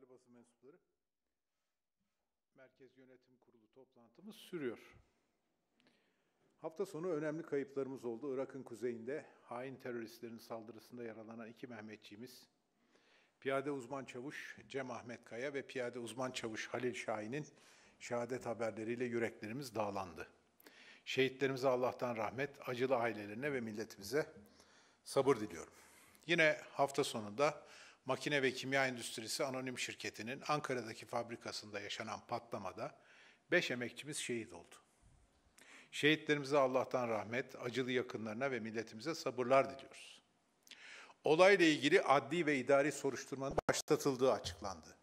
değerli basın mensupları. Merkez Yönetim Kurulu toplantımız sürüyor. Hafta sonu önemli kayıplarımız oldu. Irak'ın kuzeyinde hain teröristlerin saldırısında yaralanan iki Mehmetçiğimiz, piyade uzman çavuş Cem Ahmet Kaya ve piyade uzman çavuş Halil Şahin'in şehadet haberleriyle yüreklerimiz dağlandı. Şehitlerimize Allah'tan rahmet, acılı ailelerine ve milletimize sabır diliyorum. Yine hafta sonunda Makine ve Kimya Endüstrisi Anonim Şirketi'nin Ankara'daki fabrikasında yaşanan patlamada 5 emekçimiz şehit oldu. Şehitlerimize Allah'tan rahmet, acılı yakınlarına ve milletimize sabırlar diliyoruz. Olayla ilgili adli ve idari soruşturmanın başlatıldığı açıklandı.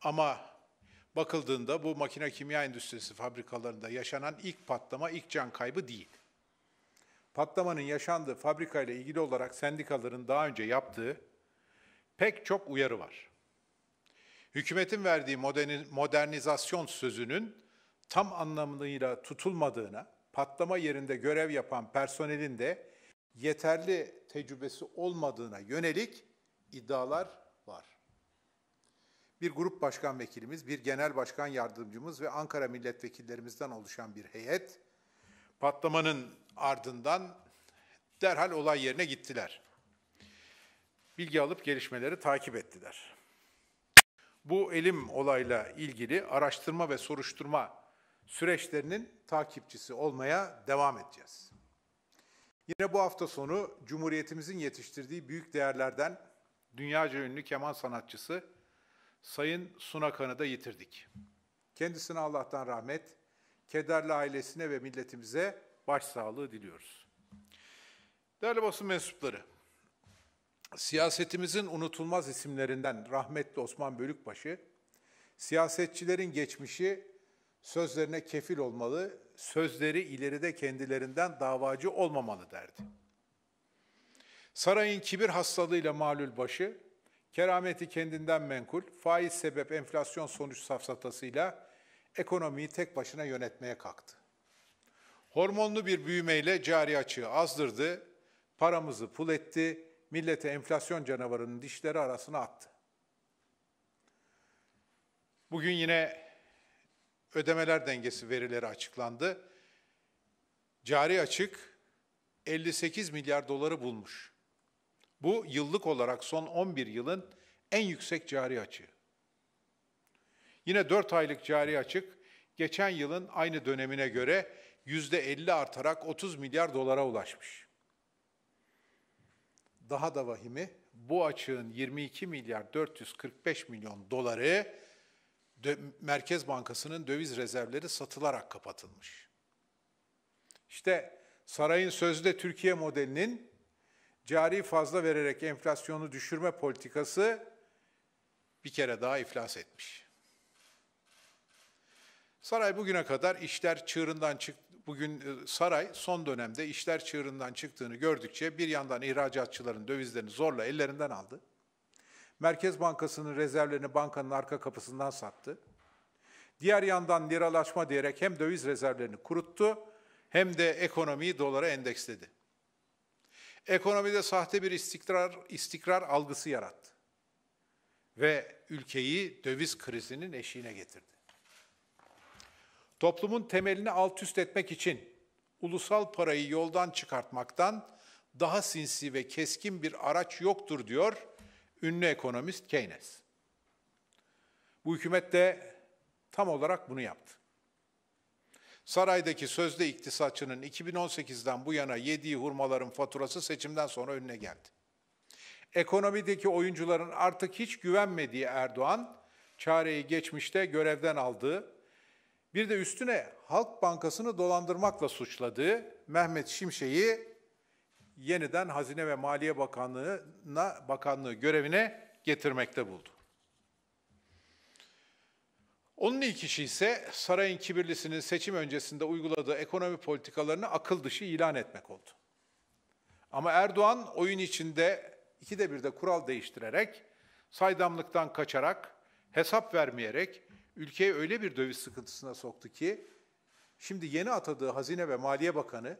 Ama bakıldığında bu makine kimya endüstrisi fabrikalarında yaşanan ilk patlama ilk can kaybı değil. Patlamanın yaşandığı fabrikayla ilgili olarak sendikaların daha önce yaptığı pek çok uyarı var. Hükümetin verdiği modernizasyon sözünün tam anlamıyla tutulmadığına, patlama yerinde görev yapan personelin de yeterli tecrübesi olmadığına yönelik iddialar var. Bir grup başkan vekilimiz, bir genel başkan yardımcımız ve Ankara milletvekillerimizden oluşan bir heyet patlamanın ardından derhal olay yerine gittiler bilgi alıp gelişmeleri takip ettiler. Bu elim olayla ilgili araştırma ve soruşturma süreçlerinin takipçisi olmaya devam edeceğiz. Yine bu hafta sonu Cumhuriyetimizin yetiştirdiği büyük değerlerden dünyaca ünlü keman sanatçısı Sayın Sunakan'ı da yitirdik. Kendisine Allah'tan rahmet, kederli ailesine ve milletimize başsağlığı diliyoruz. Değerli basın mensupları, Siyasetimizin unutulmaz isimlerinden rahmetli Osman Bölükbaşı, siyasetçilerin geçmişi sözlerine kefil olmalı, sözleri ileride kendilerinden davacı olmamalı derdi. Sarayın kibir hastalığıyla malul başı, kerameti kendinden menkul, faiz sebep enflasyon sonuç safsatasıyla ekonomiyi tek başına yönetmeye kalktı. Hormonlu bir büyümeyle cari açığı azdırdı, paramızı pul etti, millete enflasyon canavarının dişleri arasına attı. Bugün yine ödemeler dengesi verileri açıklandı. Cari açık 58 milyar doları bulmuş. Bu yıllık olarak son 11 yılın en yüksek cari açığı. Yine 4 aylık cari açık geçen yılın aynı dönemine göre %50 artarak 30 milyar dolara ulaşmış. Daha da vahimi bu açığın 22 milyar 445 milyon doları Merkez Bankası'nın döviz rezervleri satılarak kapatılmış. İşte sarayın sözde Türkiye modelinin cari fazla vererek enflasyonu düşürme politikası bir kere daha iflas etmiş. Saray bugüne kadar işler çığırından çıktı Bugün e, saray son dönemde işler çığırından çıktığını gördükçe bir yandan ihracatçıların dövizlerini zorla ellerinden aldı. Merkez Bankası'nın rezervlerini bankanın arka kapısından sattı. Diğer yandan liralaşma diyerek hem döviz rezervlerini kuruttu hem de ekonomiyi dolara endeksledi. Ekonomide sahte bir istikrar, istikrar algısı yarattı ve ülkeyi döviz krizinin eşiğine getirdi. Toplumun temelini alt üst etmek için ulusal parayı yoldan çıkartmaktan daha sinsi ve keskin bir araç yoktur diyor ünlü ekonomist Keynes. Bu hükümet de tam olarak bunu yaptı. Saraydaki sözde iktisatçının 2018'den bu yana yediği hurmaların faturası seçimden sonra önüne geldi. Ekonomideki oyuncuların artık hiç güvenmediği Erdoğan, çareyi geçmişte görevden aldığı bir de üstüne Halk Bankası'nı dolandırmakla suçladığı Mehmet Şimşek'i yeniden Hazine ve Maliye Bakanlığı'na bakanlığı görevine getirmekte buldu. Onun ilk işi ise sarayın kibirlisinin seçim öncesinde uyguladığı ekonomi politikalarını akıl dışı ilan etmek oldu. Ama Erdoğan oyun içinde ikide bir de kural değiştirerek, saydamlıktan kaçarak, hesap vermeyerek, ülkeyi öyle bir döviz sıkıntısına soktu ki şimdi yeni atadığı Hazine ve Maliye Bakanı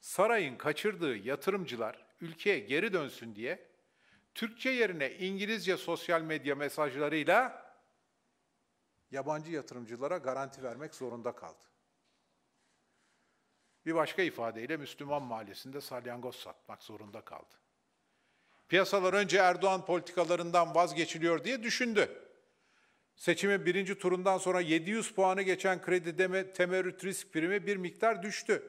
sarayın kaçırdığı yatırımcılar ülkeye geri dönsün diye Türkçe yerine İngilizce sosyal medya mesajlarıyla yabancı yatırımcılara garanti vermek zorunda kaldı. Bir başka ifadeyle Müslüman mahallesinde salyangoz satmak zorunda kaldı. Piyasalar önce Erdoğan politikalarından vazgeçiliyor diye düşündü. Seçimin birinci turundan sonra 700 puanı geçen kredi deme, temerrüt risk primi bir miktar düştü.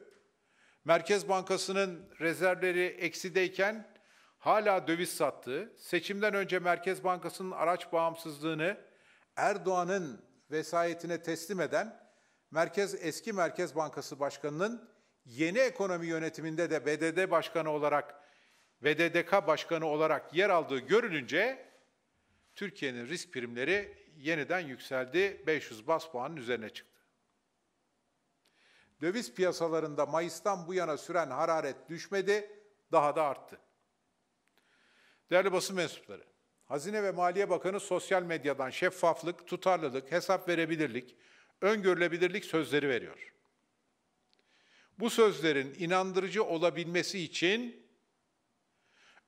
Merkez Bankası'nın rezervleri eksideyken hala döviz sattı. seçimden önce Merkez Bankası'nın araç bağımsızlığını Erdoğan'ın vesayetine teslim eden Merkez eski Merkez Bankası Başkanı'nın yeni ekonomi yönetiminde de BDD Başkanı olarak BDDK Başkanı olarak yer aldığı görülünce Türkiye'nin risk primleri yeniden yükseldi. 500 bas puanın üzerine çıktı. Döviz piyasalarında Mayıs'tan bu yana süren hararet düşmedi, daha da arttı. Değerli basın mensupları, Hazine ve Maliye Bakanı sosyal medyadan şeffaflık, tutarlılık, hesap verebilirlik, öngörülebilirlik sözleri veriyor. Bu sözlerin inandırıcı olabilmesi için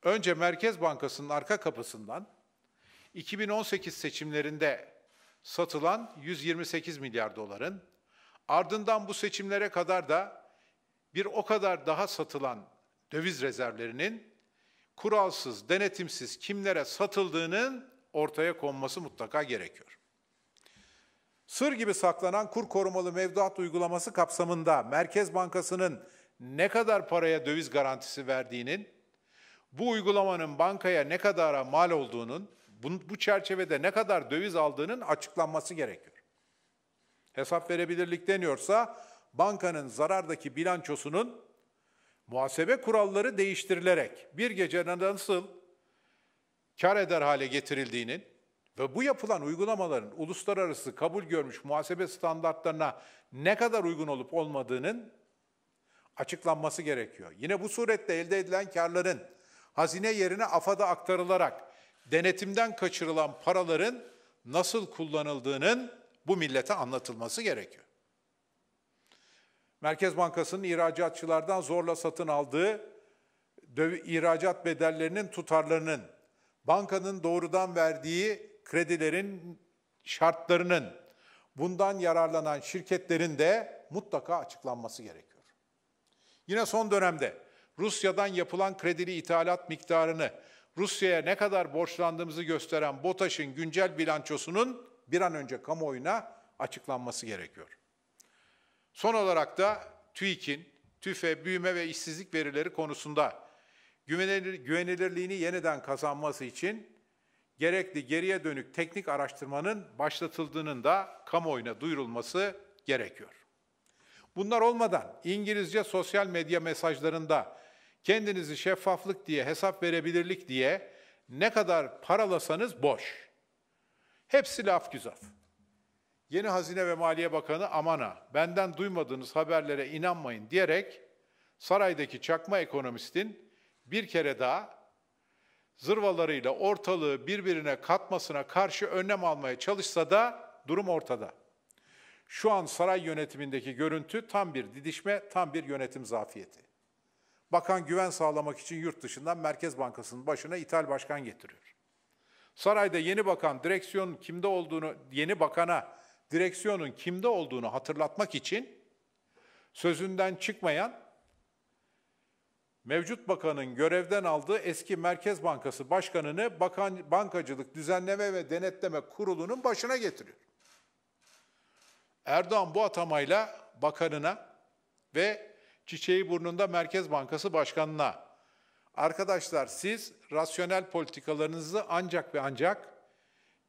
önce Merkez Bankası'nın arka kapısından 2018 seçimlerinde satılan 128 milyar doların ardından bu seçimlere kadar da bir o kadar daha satılan döviz rezervlerinin kuralsız, denetimsiz kimlere satıldığının ortaya konması mutlaka gerekiyor. Sır gibi saklanan kur korumalı mevduat uygulaması kapsamında Merkez Bankası'nın ne kadar paraya döviz garantisi verdiğinin, bu uygulamanın bankaya ne kadara mal olduğunun bu, bu çerçevede ne kadar döviz aldığının açıklanması gerekiyor. Hesap verebilirlik deniyorsa bankanın zarardaki bilançosunun muhasebe kuralları değiştirilerek bir gecede nasıl kar eder hale getirildiğinin ve bu yapılan uygulamaların uluslararası kabul görmüş muhasebe standartlarına ne kadar uygun olup olmadığının açıklanması gerekiyor. Yine bu suretle elde edilen karların hazine yerine AFAD'a aktarılarak denetimden kaçırılan paraların nasıl kullanıldığının bu millete anlatılması gerekiyor. Merkez Bankası'nın ihracatçılardan zorla satın aldığı döv- ihracat bedellerinin tutarlarının, bankanın doğrudan verdiği kredilerin şartlarının, bundan yararlanan şirketlerin de mutlaka açıklanması gerekiyor. Yine son dönemde Rusya'dan yapılan kredili ithalat miktarını Rusya'ya ne kadar borçlandığımızı gösteren BOTAŞ'ın güncel bilançosunun bir an önce kamuoyuna açıklanması gerekiyor. Son olarak da TÜİK'in TÜFE büyüme ve işsizlik verileri konusunda güvenilir, güvenilirliğini yeniden kazanması için gerekli geriye dönük teknik araştırmanın başlatıldığının da kamuoyuna duyurulması gerekiyor. Bunlar olmadan İngilizce sosyal medya mesajlarında kendinizi şeffaflık diye, hesap verebilirlik diye ne kadar paralasanız boş. Hepsi laf güzaf. Yeni Hazine ve Maliye Bakanı amana, benden duymadığınız haberlere inanmayın diyerek saraydaki çakma ekonomistin bir kere daha zırvalarıyla ortalığı birbirine katmasına karşı önlem almaya çalışsa da durum ortada. Şu an saray yönetimindeki görüntü tam bir didişme, tam bir yönetim zafiyeti. Bakan güven sağlamak için yurt dışından Merkez Bankası'nın başına ithal başkan getiriyor. Sarayda yeni bakan direksiyonun kimde olduğunu, yeni bakana direksiyonun kimde olduğunu hatırlatmak için sözünden çıkmayan mevcut bakanın görevden aldığı eski Merkez Bankası Başkanı'nı Bakan Bankacılık Düzenleme ve Denetleme Kurulu'nun başına getiriyor. Erdoğan bu atamayla bakanına ve çiçeği burnunda Merkez Bankası Başkanı'na. Arkadaşlar siz rasyonel politikalarınızı ancak ve ancak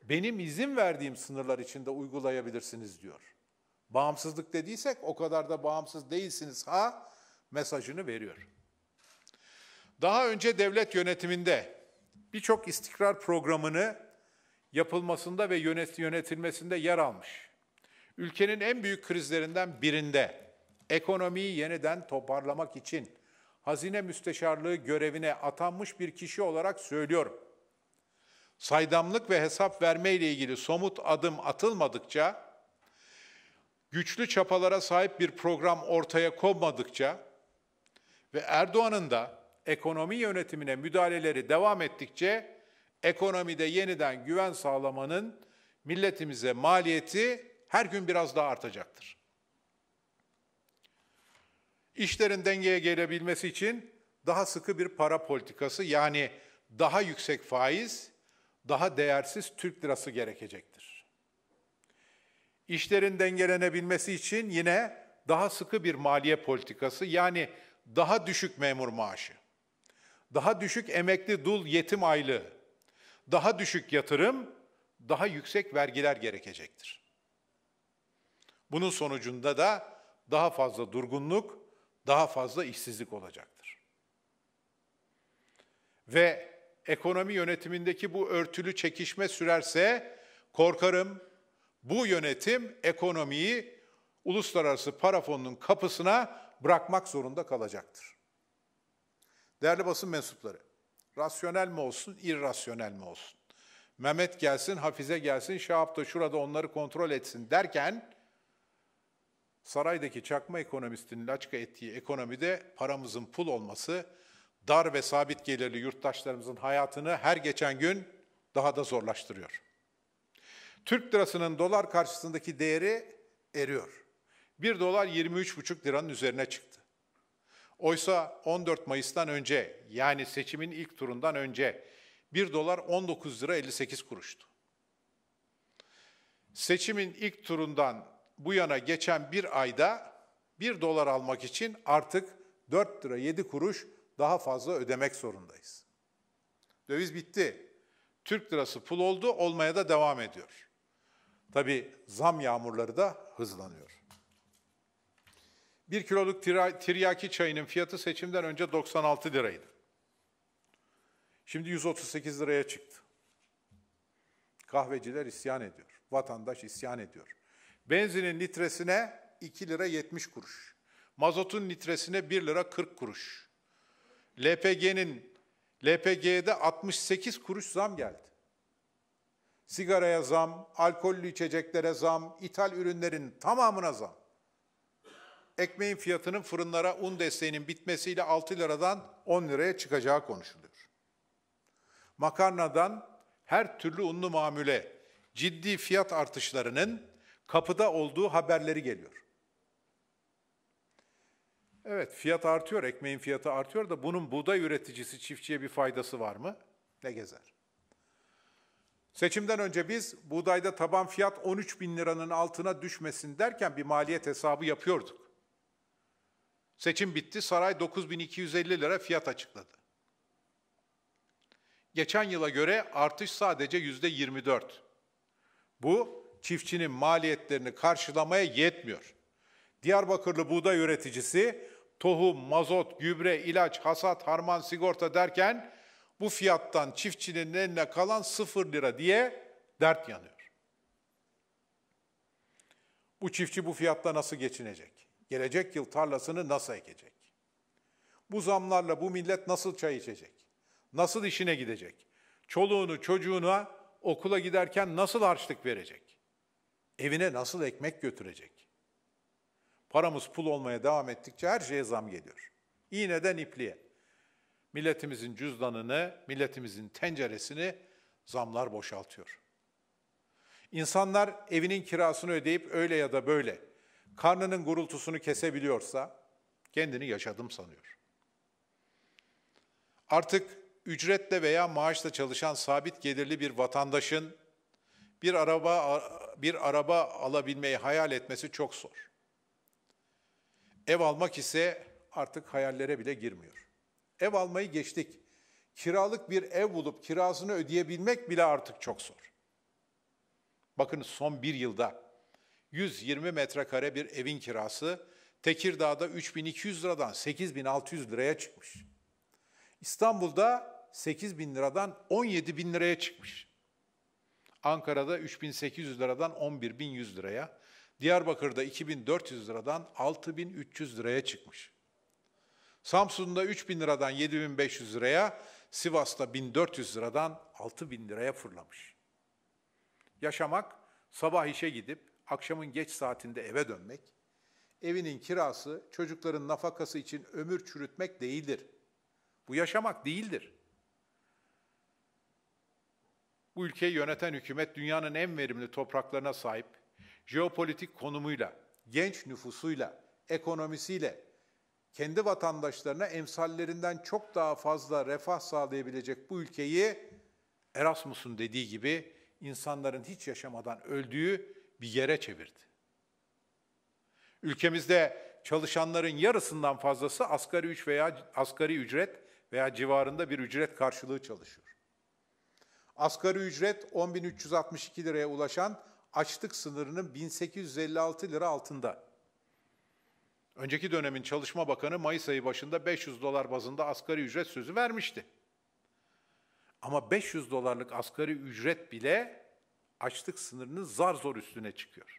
benim izin verdiğim sınırlar içinde uygulayabilirsiniz diyor. Bağımsızlık dediysek o kadar da bağımsız değilsiniz ha mesajını veriyor. Daha önce devlet yönetiminde birçok istikrar programını yapılmasında ve yönetilmesinde yer almış. Ülkenin en büyük krizlerinden birinde ekonomiyi yeniden toparlamak için hazine müsteşarlığı görevine atanmış bir kişi olarak söylüyorum. Saydamlık ve hesap verme ile ilgili somut adım atılmadıkça, güçlü çapalara sahip bir program ortaya konmadıkça ve Erdoğan'ın da ekonomi yönetimine müdahaleleri devam ettikçe ekonomide yeniden güven sağlamanın milletimize maliyeti her gün biraz daha artacaktır. İşlerin dengeye gelebilmesi için daha sıkı bir para politikası yani daha yüksek faiz, daha değersiz Türk lirası gerekecektir. İşlerin dengelenebilmesi için yine daha sıkı bir maliye politikası yani daha düşük memur maaşı, daha düşük emekli dul yetim aylığı, daha düşük yatırım, daha yüksek vergiler gerekecektir. Bunun sonucunda da daha fazla durgunluk, daha fazla işsizlik olacaktır. Ve ekonomi yönetimindeki bu örtülü çekişme sürerse korkarım bu yönetim ekonomiyi uluslararası para fonunun kapısına bırakmak zorunda kalacaktır. Değerli basın mensupları, rasyonel mi olsun, irrasyonel mi olsun? Mehmet gelsin, Hafize gelsin, Şahap da şurada onları kontrol etsin derken saraydaki çakma ekonomistinin laçka ettiği ekonomide paramızın pul olması, dar ve sabit gelirli yurttaşlarımızın hayatını her geçen gün daha da zorlaştırıyor. Türk lirasının dolar karşısındaki değeri eriyor. 1 dolar 23,5 liranın üzerine çıktı. Oysa 14 Mayıs'tan önce yani seçimin ilk turundan önce 1 dolar 19 lira 58 kuruştu. Seçimin ilk turundan bu yana geçen bir ayda 1 dolar almak için artık 4 lira 7 kuruş daha fazla ödemek zorundayız. Döviz bitti. Türk lirası pul oldu, olmaya da devam ediyor. Tabii zam yağmurları da hızlanıyor. Bir kiloluk tiryaki çayının fiyatı seçimden önce 96 liraydı. Şimdi 138 liraya çıktı. Kahveciler isyan ediyor. Vatandaş isyan ediyor. Benzinin litresine 2 lira 70 kuruş. Mazotun litresine 1 lira 40 kuruş. LPG'nin LPG'de 68 kuruş zam geldi. Sigaraya zam, alkollü içeceklere zam, ithal ürünlerin tamamına zam. Ekmeğin fiyatının fırınlara un desteğinin bitmesiyle 6 liradan 10 liraya çıkacağı konuşuluyor. Makarnadan her türlü unlu mamule ciddi fiyat artışlarının kapıda olduğu haberleri geliyor. Evet fiyat artıyor, ekmeğin fiyatı artıyor da bunun buğday üreticisi çiftçiye bir faydası var mı? Ne gezer? Seçimden önce biz buğdayda taban fiyat 13 bin liranın altına düşmesin derken bir maliyet hesabı yapıyorduk. Seçim bitti, saray 9250 lira fiyat açıkladı. Geçen yıla göre artış sadece yüzde 24. Bu çiftçinin maliyetlerini karşılamaya yetmiyor. Diyarbakırlı buğday üreticisi tohum, mazot, gübre, ilaç, hasat, harman, sigorta derken bu fiyattan çiftçinin eline kalan sıfır lira diye dert yanıyor. Bu çiftçi bu fiyatta nasıl geçinecek? Gelecek yıl tarlasını nasıl ekecek? Bu zamlarla bu millet nasıl çay içecek? Nasıl işine gidecek? Çoluğunu, çocuğuna okula giderken nasıl harçlık verecek? evine nasıl ekmek götürecek? Paramız pul olmaya devam ettikçe her şeye zam geliyor. İğneden ipliğe. Milletimizin cüzdanını, milletimizin tenceresini zamlar boşaltıyor. İnsanlar evinin kirasını ödeyip öyle ya da böyle karnının gurultusunu kesebiliyorsa kendini yaşadım sanıyor. Artık ücretle veya maaşla çalışan sabit gelirli bir vatandaşın bir araba bir araba alabilmeyi hayal etmesi çok zor. Ev almak ise artık hayallere bile girmiyor. Ev almayı geçtik. Kiralık bir ev bulup kirasını ödeyebilmek bile artık çok zor. Bakın son bir yılda 120 metrekare bir evin kirası Tekirdağ'da 3200 liradan 8600 liraya çıkmış. İstanbul'da 8.000 liradan 17.000 liraya çıkmış. Ankara'da 3800 liradan 11.100 liraya, Diyarbakır'da 2400 liradan 6300 liraya çıkmış. Samsun'da 3000 liradan 7500 liraya, Sivas'ta 1400 liradan 6000 liraya fırlamış. Yaşamak, sabah işe gidip akşamın geç saatinde eve dönmek, evinin kirası, çocukların nafakası için ömür çürütmek değildir. Bu yaşamak değildir. Bu ülkeyi yöneten hükümet dünyanın en verimli topraklarına sahip, jeopolitik konumuyla, genç nüfusuyla, ekonomisiyle, kendi vatandaşlarına emsallerinden çok daha fazla refah sağlayabilecek bu ülkeyi Erasmus'un dediği gibi insanların hiç yaşamadan öldüğü bir yere çevirdi. Ülkemizde çalışanların yarısından fazlası asgari üç veya asgari ücret veya civarında bir ücret karşılığı çalışıyor. Asgari ücret 10.362 liraya ulaşan açlık sınırının 1856 lira altında. Önceki dönemin Çalışma Bakanı Mayıs ayı başında 500 dolar bazında asgari ücret sözü vermişti. Ama 500 dolarlık asgari ücret bile açlık sınırının zar zor üstüne çıkıyor.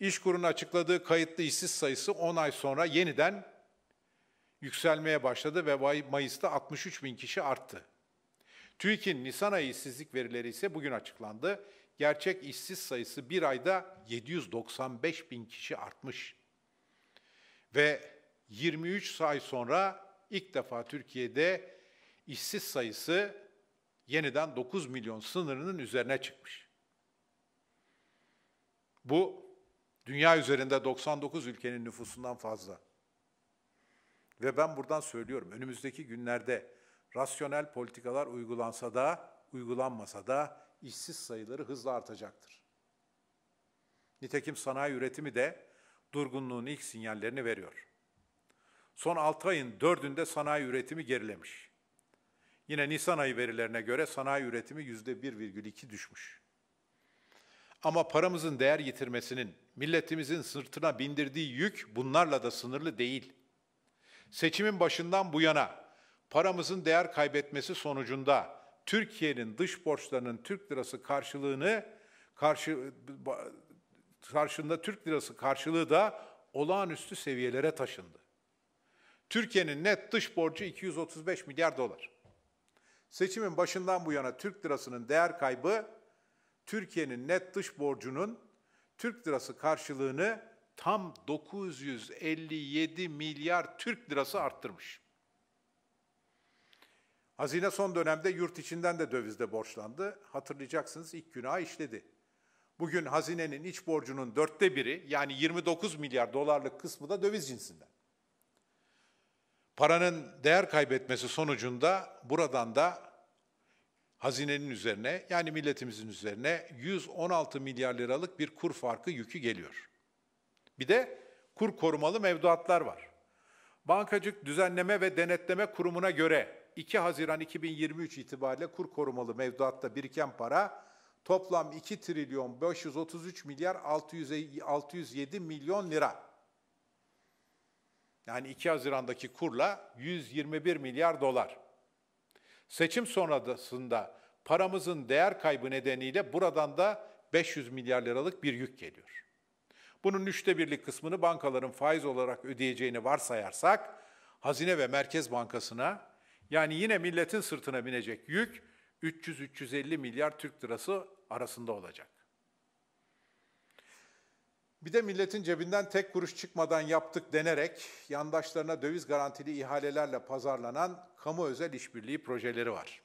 İşkur'un açıkladığı kayıtlı işsiz sayısı 10 ay sonra yeniden yükselmeye başladı ve Mayıs'ta 63 bin kişi arttı. TÜİK'in Nisan ayı işsizlik verileri ise bugün açıklandı. Gerçek işsiz sayısı bir ayda 795 bin kişi artmış. Ve 23 ay sonra ilk defa Türkiye'de işsiz sayısı yeniden 9 milyon sınırının üzerine çıkmış. Bu dünya üzerinde 99 ülkenin nüfusundan fazla. Ve ben buradan söylüyorum önümüzdeki günlerde rasyonel politikalar uygulansa da, uygulanmasa da işsiz sayıları hızla artacaktır. Nitekim sanayi üretimi de durgunluğun ilk sinyallerini veriyor. Son 6 ayın 4'ünde sanayi üretimi gerilemiş. Yine Nisan ayı verilerine göre sanayi üretimi %1,2 düşmüş. Ama paramızın değer yitirmesinin, milletimizin sırtına bindirdiği yük bunlarla da sınırlı değil. Seçimin başından bu yana paramızın değer kaybetmesi sonucunda Türkiye'nin dış borçlarının Türk lirası karşılığını karşı karşında Türk lirası karşılığı da olağanüstü seviyelere taşındı. Türkiye'nin net dış borcu 235 milyar dolar. Seçimin başından bu yana Türk lirasının değer kaybı Türkiye'nin net dış borcunun Türk lirası karşılığını tam 957 milyar Türk lirası arttırmış. Hazine son dönemde yurt içinden de dövizde borçlandı. Hatırlayacaksınız ilk günah işledi. Bugün hazinenin iç borcunun dörtte biri yani 29 milyar dolarlık kısmı da döviz cinsinden. Paranın değer kaybetmesi sonucunda buradan da hazinenin üzerine yani milletimizin üzerine 116 milyar liralık bir kur farkı yükü geliyor. Bir de kur korumalı mevduatlar var. Bankacık Düzenleme ve Denetleme Kurumu'na göre 2 Haziran 2023 itibariyle kur korumalı mevduatta biriken para toplam 2 trilyon 533 milyar 607 milyon lira. Yani 2 Haziran'daki kurla 121 milyar dolar. Seçim sonrasında paramızın değer kaybı nedeniyle buradan da 500 milyar liralık bir yük geliyor. Bunun üçte birlik kısmını bankaların faiz olarak ödeyeceğini varsayarsak, Hazine ve Merkez Bankası'na yani yine milletin sırtına binecek yük 300-350 milyar Türk lirası arasında olacak. Bir de milletin cebinden tek kuruş çıkmadan yaptık denerek yandaşlarına döviz garantili ihalelerle pazarlanan kamu özel işbirliği projeleri var.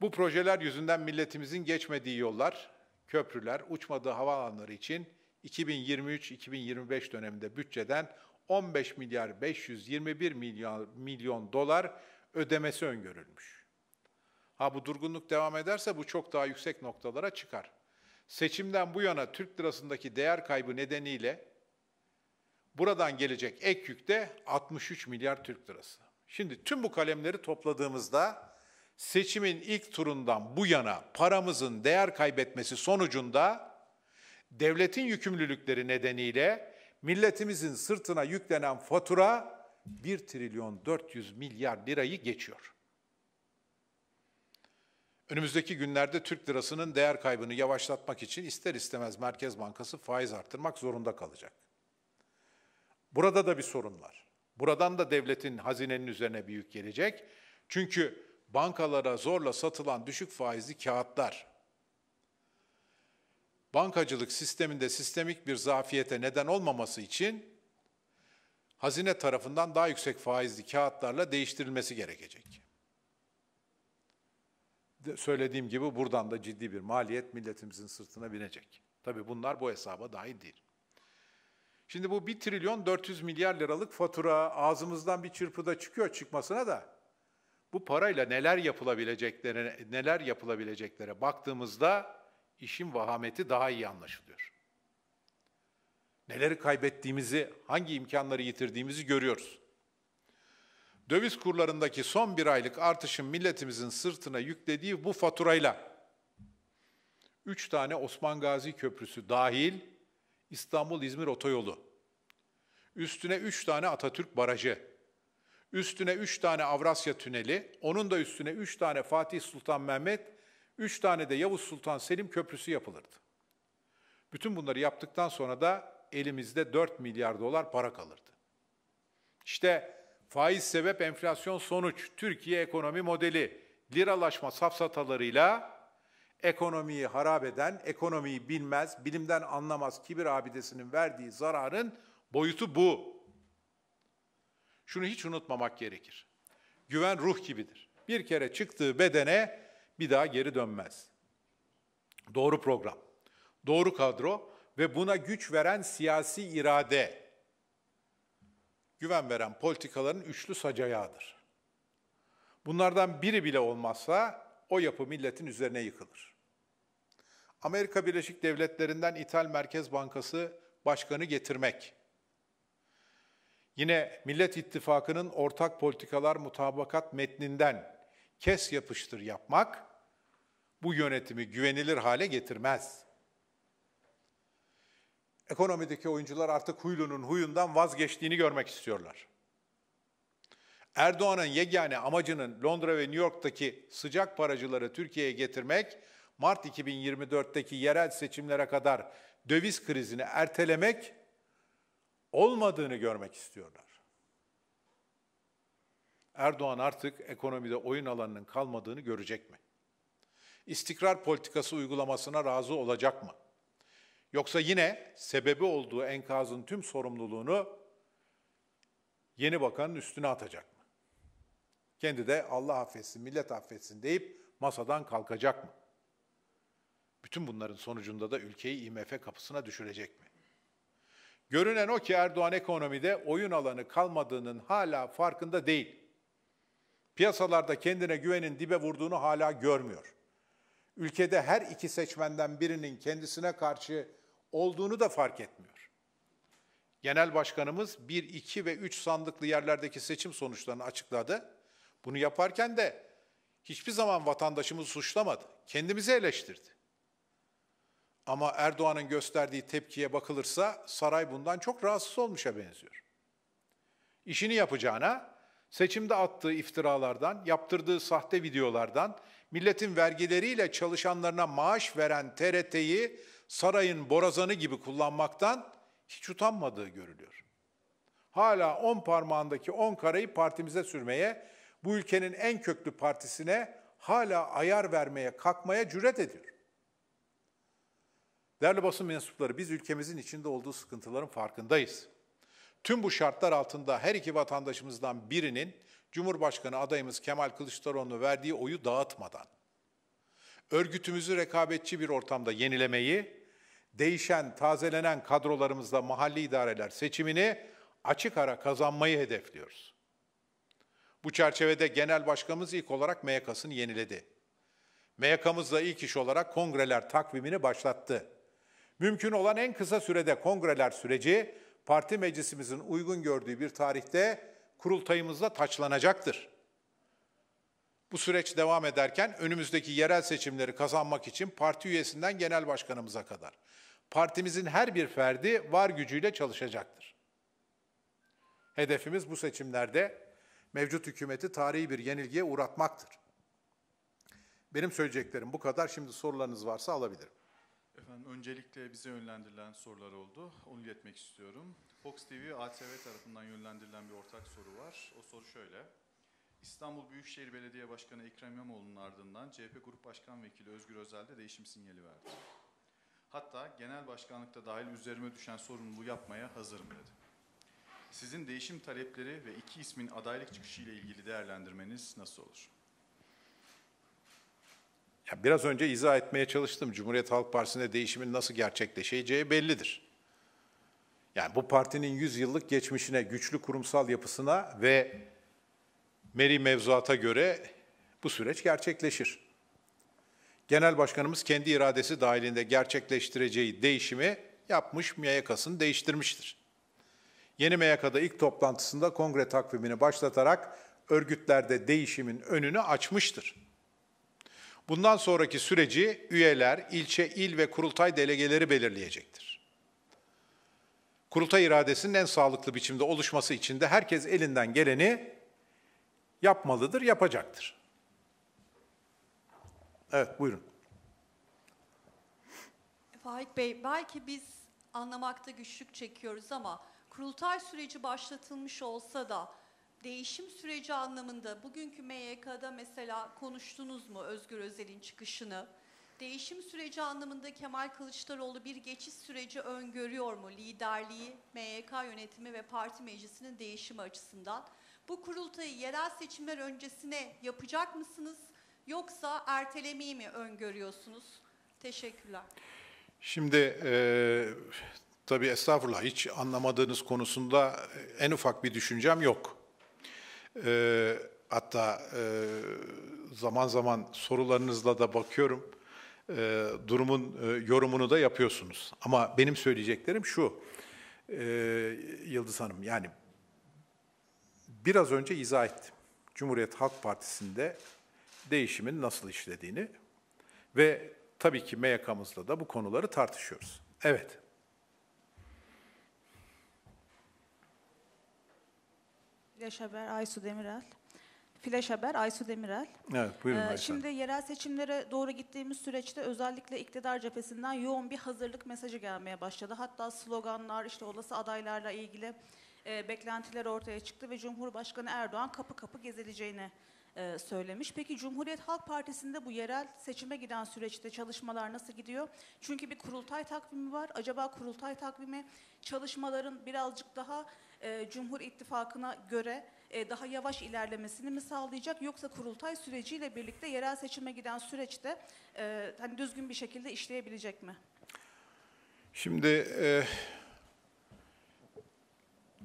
Bu projeler yüzünden milletimizin geçmediği yollar, köprüler, uçmadığı havaalanları için 2023-2025 döneminde bütçeden 15 milyar 521 milyar, milyon dolar ödemesi öngörülmüş. Ha bu durgunluk devam ederse bu çok daha yüksek noktalara çıkar. Seçimden bu yana Türk lirasındaki değer kaybı nedeniyle buradan gelecek ek yük de 63 milyar Türk lirası. Şimdi tüm bu kalemleri topladığımızda seçimin ilk turundan bu yana paramızın değer kaybetmesi sonucunda devletin yükümlülükleri nedeniyle milletimizin sırtına yüklenen fatura 1 trilyon 400 milyar lirayı geçiyor. Önümüzdeki günlerde Türk lirasının değer kaybını yavaşlatmak için ister istemez Merkez Bankası faiz arttırmak zorunda kalacak. Burada da bir sorun var. Buradan da devletin hazinenin üzerine bir yük gelecek. Çünkü bankalara zorla satılan düşük faizli kağıtlar bankacılık sisteminde sistemik bir zafiyete neden olmaması için hazine tarafından daha yüksek faizli kağıtlarla değiştirilmesi gerekecek. De, söylediğim gibi buradan da ciddi bir maliyet milletimizin sırtına binecek. Tabii bunlar bu hesaba dahil değil. Şimdi bu 1 trilyon 400 milyar liralık fatura ağzımızdan bir çırpıda çıkıyor çıkmasına da bu parayla neler yapılabileceklerine neler yapılabileceklere baktığımızda işin vahameti daha iyi anlaşılıyor. Neleri kaybettiğimizi, hangi imkanları yitirdiğimizi görüyoruz. Döviz kurlarındaki son bir aylık artışın milletimizin sırtına yüklediği bu faturayla üç tane Osman Gazi Köprüsü dahil İstanbul-İzmir otoyolu, üstüne üç tane Atatürk Barajı, üstüne üç tane Avrasya Tüneli, onun da üstüne üç tane Fatih Sultan Mehmet Üç tane de Yavuz Sultan Selim Köprüsü yapılırdı. Bütün bunları yaptıktan sonra da elimizde 4 milyar dolar para kalırdı. İşte faiz sebep enflasyon sonuç Türkiye ekonomi modeli liralaşma safsatalarıyla ekonomiyi harap eden, ekonomiyi bilmez, bilimden anlamaz kibir abidesinin verdiği zararın boyutu bu. Şunu hiç unutmamak gerekir. Güven ruh gibidir. Bir kere çıktığı bedene bir daha geri dönmez. Doğru program, doğru kadro ve buna güç veren siyasi irade, güven veren politikaların üçlü sacayağıdır. Bunlardan biri bile olmazsa o yapı milletin üzerine yıkılır. Amerika Birleşik Devletleri'nden İthal Merkez Bankası Başkanı getirmek, Yine Millet İttifakı'nın ortak politikalar mutabakat metninden kes yapıştır yapmak bu yönetimi güvenilir hale getirmez. Ekonomideki oyuncular artık huylunun huyundan vazgeçtiğini görmek istiyorlar. Erdoğan'ın yegane amacının Londra ve New York'taki sıcak paracıları Türkiye'ye getirmek, Mart 2024'teki yerel seçimlere kadar döviz krizini ertelemek olmadığını görmek istiyorlar. Erdoğan artık ekonomide oyun alanının kalmadığını görecek mi? İstikrar politikası uygulamasına razı olacak mı? Yoksa yine sebebi olduğu enkazın tüm sorumluluğunu yeni bakanın üstüne atacak mı? Kendi de Allah affetsin, millet affetsin deyip masadan kalkacak mı? Bütün bunların sonucunda da ülkeyi IMF kapısına düşürecek mi? Görünen o ki Erdoğan ekonomide oyun alanı kalmadığının hala farkında değil piyasalarda kendine güvenin dibe vurduğunu hala görmüyor. Ülkede her iki seçmenden birinin kendisine karşı olduğunu da fark etmiyor. Genel Başkanımız 1, 2 ve 3 sandıklı yerlerdeki seçim sonuçlarını açıkladı. Bunu yaparken de hiçbir zaman vatandaşımızı suçlamadı. Kendimizi eleştirdi. Ama Erdoğan'ın gösterdiği tepkiye bakılırsa saray bundan çok rahatsız olmuşa benziyor. İşini yapacağına seçimde attığı iftiralardan, yaptırdığı sahte videolardan, milletin vergileriyle çalışanlarına maaş veren TRT'yi sarayın borazanı gibi kullanmaktan hiç utanmadığı görülüyor. Hala on parmağındaki on karayı partimize sürmeye, bu ülkenin en köklü partisine hala ayar vermeye, kalkmaya cüret ediyor. Değerli basın mensupları, biz ülkemizin içinde olduğu sıkıntıların farkındayız. Tüm bu şartlar altında her iki vatandaşımızdan birinin Cumhurbaşkanı adayımız Kemal Kılıçdaroğlu'na verdiği oyu dağıtmadan örgütümüzü rekabetçi bir ortamda yenilemeyi, değişen, tazelenen kadrolarımızla mahalli idareler seçimini açık ara kazanmayı hedefliyoruz. Bu çerçevede genel başkanımız ilk olarak MYK'sını yeniledi. MYK'mızla ilk iş olarak kongreler takvimini başlattı. Mümkün olan en kısa sürede kongreler süreci parti meclisimizin uygun gördüğü bir tarihte kurultayımızla taçlanacaktır. Bu süreç devam ederken önümüzdeki yerel seçimleri kazanmak için parti üyesinden genel başkanımıza kadar partimizin her bir ferdi var gücüyle çalışacaktır. Hedefimiz bu seçimlerde mevcut hükümeti tarihi bir yenilgiye uğratmaktır. Benim söyleyeceklerim bu kadar. Şimdi sorularınız varsa alabilirim. Efendim öncelikle bize yönlendirilen sorular oldu. Onu iletmek istiyorum. Fox TV ATV tarafından yönlendirilen bir ortak soru var. O soru şöyle. İstanbul Büyükşehir Belediye Başkanı Ekrem İmamoğlu'nun ardından CHP Grup Başkan Vekili Özgür Özel de değişim sinyali verdi. Hatta genel başkanlıkta dahil üzerime düşen sorumluluğu yapmaya hazırım dedi. Sizin değişim talepleri ve iki ismin adaylık çıkışı ile ilgili değerlendirmeniz nasıl olur? Ya biraz önce izah etmeye çalıştım. Cumhuriyet Halk Partisi'nde değişimin nasıl gerçekleşeceği bellidir. Yani bu partinin 100 yıllık geçmişine, güçlü kurumsal yapısına ve meri mevzuata göre bu süreç gerçekleşir. Genel Başkanımız kendi iradesi dahilinde gerçekleştireceği değişimi yapmış MYK'sını değiştirmiştir. Yeni MYK'da ilk toplantısında kongre takvimini başlatarak örgütlerde değişimin önünü açmıştır. Bundan sonraki süreci üyeler, ilçe, il ve kurultay delegeleri belirleyecektir. Kurultay iradesinin en sağlıklı biçimde oluşması için de herkes elinden geleni yapmalıdır, yapacaktır. Evet, buyurun. Faik Bey, belki biz anlamakta güçlük çekiyoruz ama kurultay süreci başlatılmış olsa da değişim süreci anlamında bugünkü MYK'da mesela konuştunuz mu Özgür Özel'in çıkışını? Değişim süreci anlamında Kemal Kılıçdaroğlu bir geçiş süreci öngörüyor mu? Liderliği, MYK yönetimi ve parti meclisinin değişimi açısından. Bu kurultayı yerel seçimler öncesine yapacak mısınız? Yoksa ertelemeyi mi öngörüyorsunuz? Teşekkürler. Şimdi e, tabii estağfurullah hiç anlamadığınız konusunda en ufak bir düşüncem yok. E, hatta e, zaman zaman sorularınızla da bakıyorum. E, durumun e, yorumunu da yapıyorsunuz. Ama benim söyleyeceklerim şu. E, Yıldız Hanım yani biraz önce izah ettim. Cumhuriyet Halk Partisi'nde değişimin nasıl işlediğini ve tabii ki MYK'mızla da bu konuları tartışıyoruz. Evet, Flash Haber Aysu Demirel. Flash Haber Aysu Demirel. Evet buyurun ee, Şimdi yerel seçimlere doğru gittiğimiz süreçte özellikle iktidar cephesinden yoğun bir hazırlık mesajı gelmeye başladı. Hatta sloganlar işte olası adaylarla ilgili e, beklentiler ortaya çıktı ve Cumhurbaşkanı Erdoğan kapı kapı gezileceğini e, söylemiş. Peki Cumhuriyet Halk Partisi'nde bu yerel seçime giden süreçte çalışmalar nasıl gidiyor? Çünkü bir kurultay takvimi var. Acaba kurultay takvimi çalışmaların birazcık daha e, Cumhur İttifakı'na göre e, daha yavaş ilerlemesini mi sağlayacak yoksa kurultay süreciyle birlikte yerel seçime giden süreçte e, hani düzgün bir şekilde işleyebilecek mi? Şimdi e,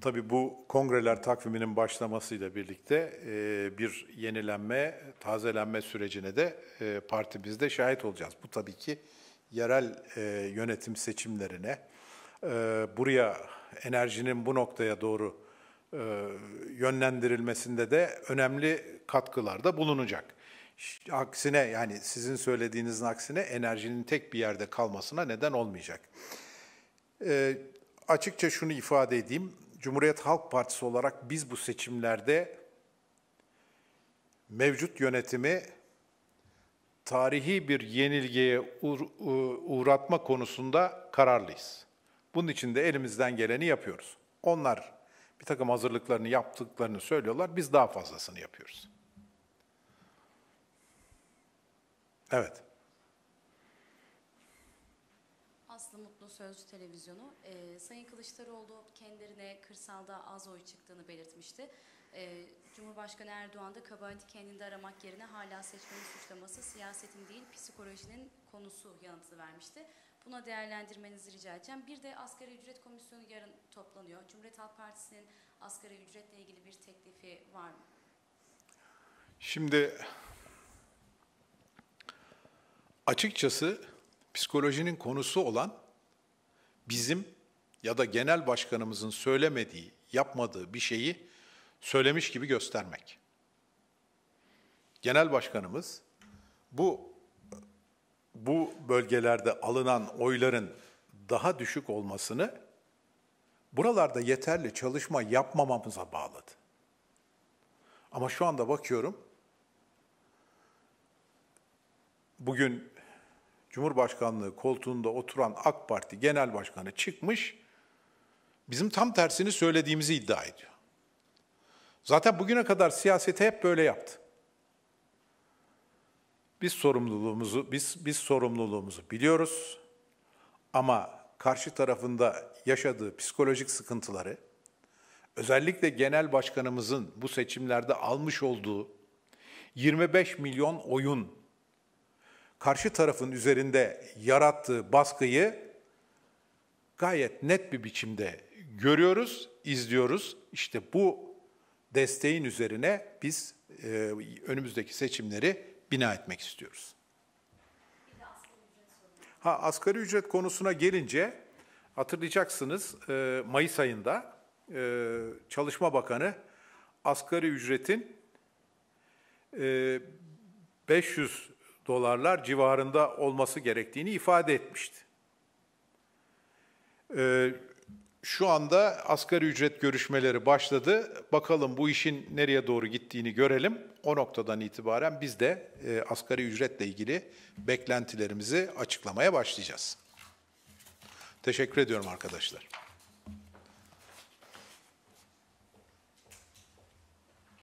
tabii bu kongreler takviminin başlamasıyla birlikte e, bir yenilenme, tazelenme sürecine de e, partimizde şahit olacağız. Bu tabii ki yerel e, yönetim seçimlerine, ee, buraya enerjinin bu noktaya doğru e, yönlendirilmesinde de önemli katkılarda bulunacak. Aksine yani sizin söylediğinizin aksine enerjinin tek bir yerde kalmasına neden olmayacak. E, açıkça şunu ifade edeyim. Cumhuriyet Halk Partisi olarak biz bu seçimlerde mevcut yönetimi tarihi bir yenilgiye uğratma konusunda kararlıyız. Bunun için de elimizden geleni yapıyoruz. Onlar bir takım hazırlıklarını yaptıklarını söylüyorlar, biz daha fazlasını yapıyoruz. Evet. Aslı Mutlu Sözcü Televizyonu. E, Sayın Kılıçdaroğlu kendilerine kırsalda az oy çıktığını belirtmişti. E, Cumhurbaşkanı Erdoğan da kabahati kendinde aramak yerine hala seçmeni suçlaması siyasetin değil psikolojinin konusu yanıtı vermişti. Buna değerlendirmenizi rica edeceğim. Bir de asgari ücret komisyonu yarın toplanıyor. Cumhuriyet Halk Partisi'nin asgari ücretle ilgili bir teklifi var mı? Şimdi açıkçası psikolojinin konusu olan bizim ya da genel başkanımızın söylemediği, yapmadığı bir şeyi söylemiş gibi göstermek. Genel başkanımız bu bu bölgelerde alınan oyların daha düşük olmasını buralarda yeterli çalışma yapmamamıza bağladı. Ama şu anda bakıyorum, bugün Cumhurbaşkanlığı koltuğunda oturan AK Parti Genel Başkanı çıkmış, bizim tam tersini söylediğimizi iddia ediyor. Zaten bugüne kadar siyasete hep böyle yaptı. Biz sorumluluğumuzu biz biz sorumluluğumuzu biliyoruz. Ama karşı tarafında yaşadığı psikolojik sıkıntıları özellikle genel başkanımızın bu seçimlerde almış olduğu 25 milyon oyun karşı tarafın üzerinde yarattığı baskıyı gayet net bir biçimde görüyoruz, izliyoruz. İşte bu desteğin üzerine biz e, önümüzdeki seçimleri bina etmek istiyoruz. Ha asgari ücret konusuna gelince hatırlayacaksınız e, Mayıs ayında e, Çalışma Bakanı asgari ücretin 500 e, dolarlar civarında olması gerektiğini ifade etmişti şu anda asgari ücret görüşmeleri başladı. Bakalım bu işin nereye doğru gittiğini görelim. O noktadan itibaren biz de e, asgari ücretle ilgili beklentilerimizi açıklamaya başlayacağız. Teşekkür ediyorum arkadaşlar.